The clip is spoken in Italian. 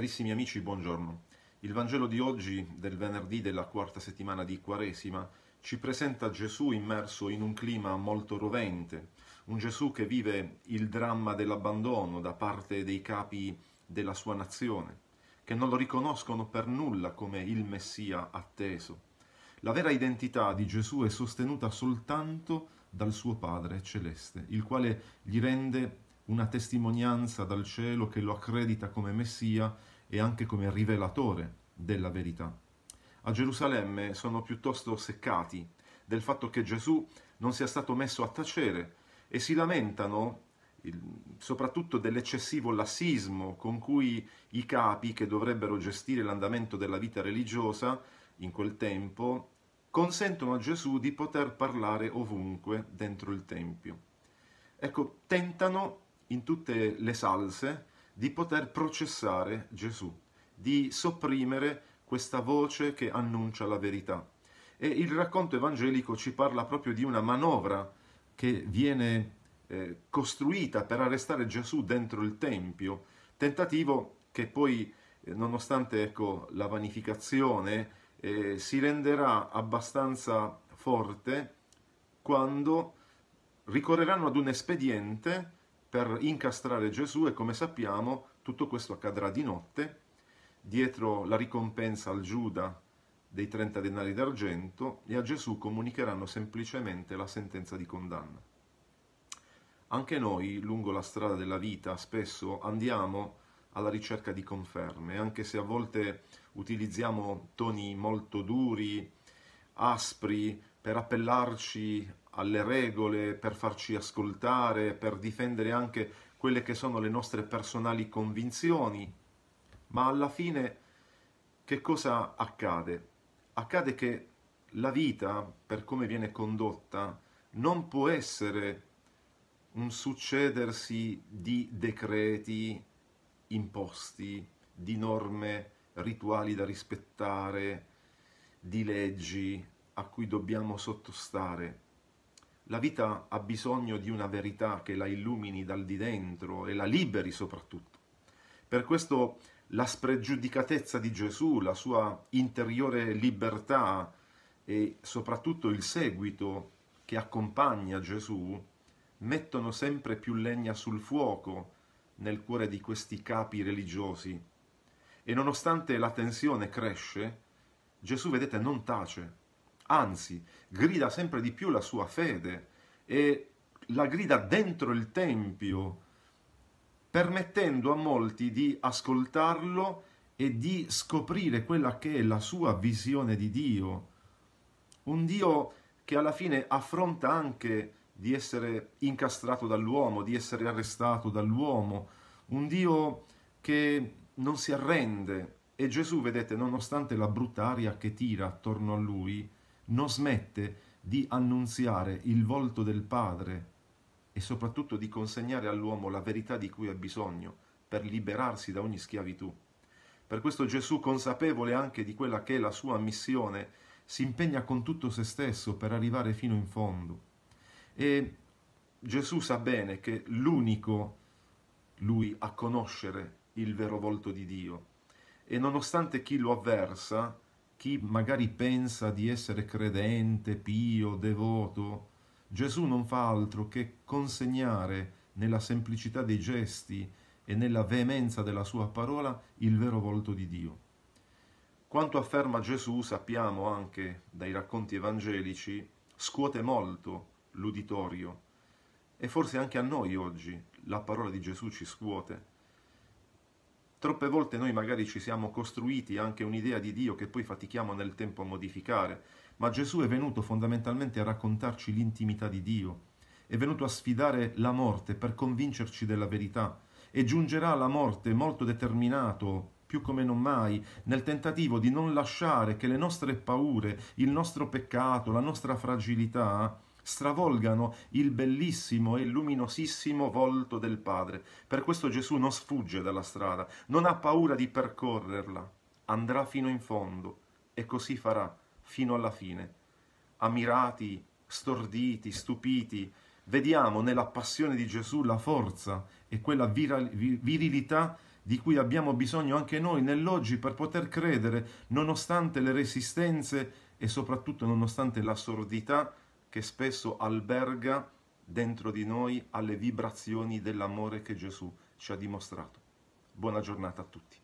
Carissimi amici, buongiorno. Il Vangelo di oggi, del venerdì della quarta settimana di Quaresima, ci presenta Gesù immerso in un clima molto rovente, un Gesù che vive il dramma dell'abbandono da parte dei capi della sua nazione, che non lo riconoscono per nulla come il Messia atteso. La vera identità di Gesù è sostenuta soltanto dal suo Padre celeste, il quale gli rende una testimonianza dal cielo che lo accredita come Messia e anche come rivelatore della verità. A Gerusalemme sono piuttosto seccati del fatto che Gesù non sia stato messo a tacere e si lamentano soprattutto dell'eccessivo lassismo con cui i capi che dovrebbero gestire l'andamento della vita religiosa in quel tempo consentono a Gesù di poter parlare ovunque dentro il Tempio. Ecco, tentano in tutte le salse di poter processare Gesù, di sopprimere questa voce che annuncia la verità. E il racconto evangelico ci parla proprio di una manovra che viene eh, costruita per arrestare Gesù dentro il Tempio, tentativo che poi, eh, nonostante ecco, la vanificazione, eh, si renderà abbastanza forte quando ricorreranno ad un espediente per incastrare Gesù e come sappiamo tutto questo accadrà di notte, dietro la ricompensa al Giuda dei 30 denari d'argento e a Gesù comunicheranno semplicemente la sentenza di condanna. Anche noi, lungo la strada della vita, spesso andiamo alla ricerca di conferme, anche se a volte utilizziamo toni molto duri, aspri, per appellarci alle regole, per farci ascoltare, per difendere anche quelle che sono le nostre personali convinzioni. Ma alla fine che cosa accade? Accade che la vita, per come viene condotta, non può essere un succedersi di decreti imposti, di norme, rituali da rispettare, di leggi a cui dobbiamo sottostare la vita ha bisogno di una verità che la illumini dal di dentro e la liberi soprattutto. Per questo la spregiudicatezza di Gesù, la sua interiore libertà e soprattutto il seguito che accompagna Gesù mettono sempre più legna sul fuoco nel cuore di questi capi religiosi. E nonostante la tensione cresce, Gesù, vedete, non tace, anzi grida sempre di più la sua fede e la grida dentro il Tempio, permettendo a molti di ascoltarlo e di scoprire quella che è la sua visione di Dio. Un Dio che alla fine affronta anche di essere incastrato dall'uomo, di essere arrestato dall'uomo, un Dio che non si arrende. E Gesù, vedete, nonostante la brutta aria che tira attorno a lui, non smette di annunziare il volto del Padre e soprattutto di consegnare all'uomo la verità di cui ha bisogno per liberarsi da ogni schiavitù. Per questo Gesù, consapevole anche di quella che è la sua missione, si impegna con tutto se stesso per arrivare fino in fondo. E Gesù sa bene che l'unico lui a conoscere il vero volto di Dio e nonostante chi lo avversa, chi magari pensa di essere credente, pio, devoto, Gesù non fa altro che consegnare nella semplicità dei gesti e nella veemenza della sua parola il vero volto di Dio. Quanto afferma Gesù, sappiamo anche dai racconti evangelici, scuote molto l'uditorio e forse anche a noi oggi la parola di Gesù ci scuote Troppe volte noi magari ci siamo costruiti anche un'idea di Dio che poi fatichiamo nel tempo a modificare, ma Gesù è venuto fondamentalmente a raccontarci l'intimità di Dio, è venuto a sfidare la morte per convincerci della verità e giungerà alla morte molto determinato, più come non mai, nel tentativo di non lasciare che le nostre paure, il nostro peccato, la nostra fragilità stravolgano il bellissimo e luminosissimo volto del Padre. Per questo Gesù non sfugge dalla strada, non ha paura di percorrerla, andrà fino in fondo e così farà fino alla fine. Ammirati, storditi, stupiti, vediamo nella passione di Gesù la forza e quella virilità di cui abbiamo bisogno anche noi nell'oggi per poter credere, nonostante le resistenze e soprattutto nonostante la sordità che spesso alberga dentro di noi alle vibrazioni dell'amore che Gesù ci ha dimostrato. Buona giornata a tutti.